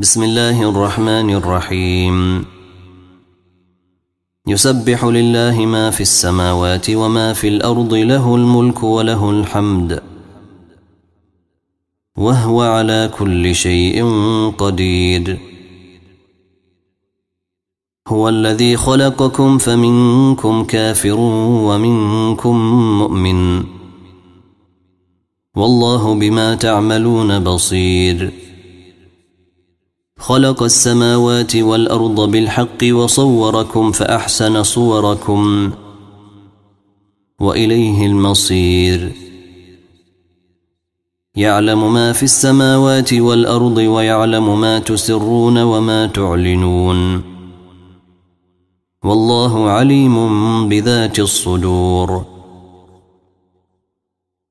بسم الله الرحمن الرحيم يسبح لله ما في السماوات وما في الأرض له الملك وله الحمد وهو على كل شيء قدير هو الذي خلقكم فمنكم كافر ومنكم مؤمن والله بما تعملون بصير خلق السماوات والأرض بالحق وصوركم فأحسن صوركم وإليه المصير يعلم ما في السماوات والأرض ويعلم ما تسرون وما تعلنون والله عليم بذات الصدور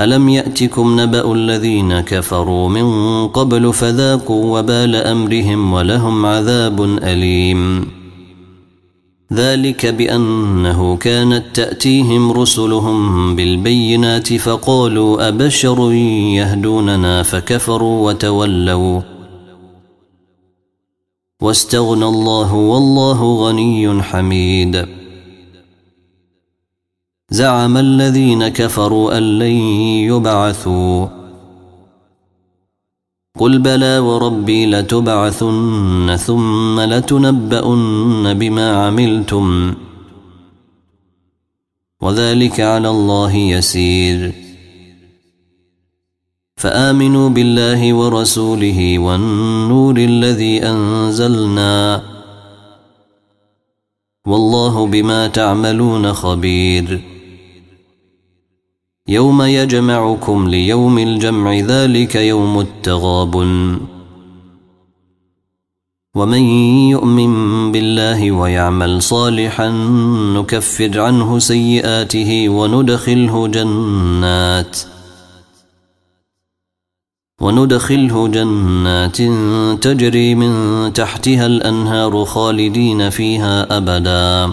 ألم يأتكم نبأ الذين كفروا من قبل فذاقوا وبال أمرهم ولهم عذاب أليم ذلك بأنه كانت تأتيهم رسلهم بالبينات فقالوا أبشر يهدوننا فكفروا وتولوا واستغنى الله والله غني حميد زعم الذين كفروا أن لن يبعثوا قل بلى وربي لتبعثن ثم لتنبؤن بما عملتم وذلك على الله يسير فامنوا بالله ورسوله والنور الذي انزلنا والله بما تعملون خبير يوم يجمعكم ليوم الجمع ذلك يوم التغاب ومن يؤمن بالله ويعمل صالحا نكفر عنه سيئاته وندخله جنات وندخله جنات تجري من تحتها الأنهار خالدين فيها أبداً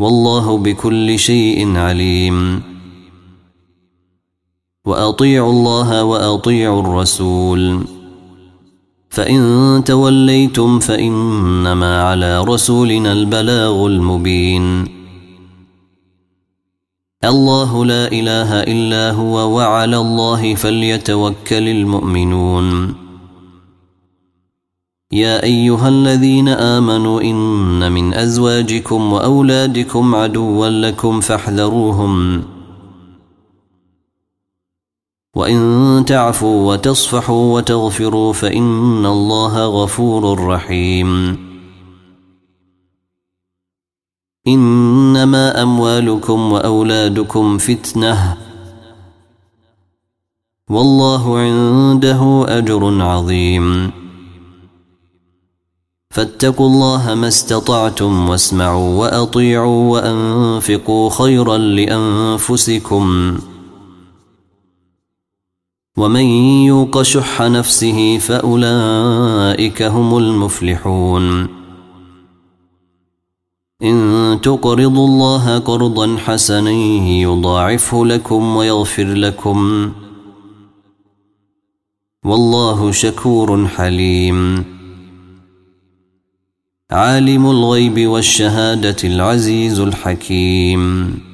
والله بكل شيء عليم وأطيعوا الله وأطيعوا الرسول فإن توليتم فإنما على رسولنا البلاغ المبين الله لا إله إلا هو وعلى الله فليتوكل المؤمنون يا أيها الذين آمنوا إن من أزواجكم وأولادكم عدوا لكم فاحذروهم وإن تعفوا وتصفحوا وتغفروا فإن الله غفور رحيم إنما أموالكم وأولادكم فتنة والله عنده أجر عظيم فاتقوا الله ما استطعتم واسمعوا واطيعوا وانفقوا خيرا لانفسكم ومن يوق شح نفسه فاولئك هم المفلحون ان تقرضوا الله قرضا حسنا يضاعفه لكم ويغفر لكم والله شكور حليم عالم الغيب والشهادة العزيز الحكيم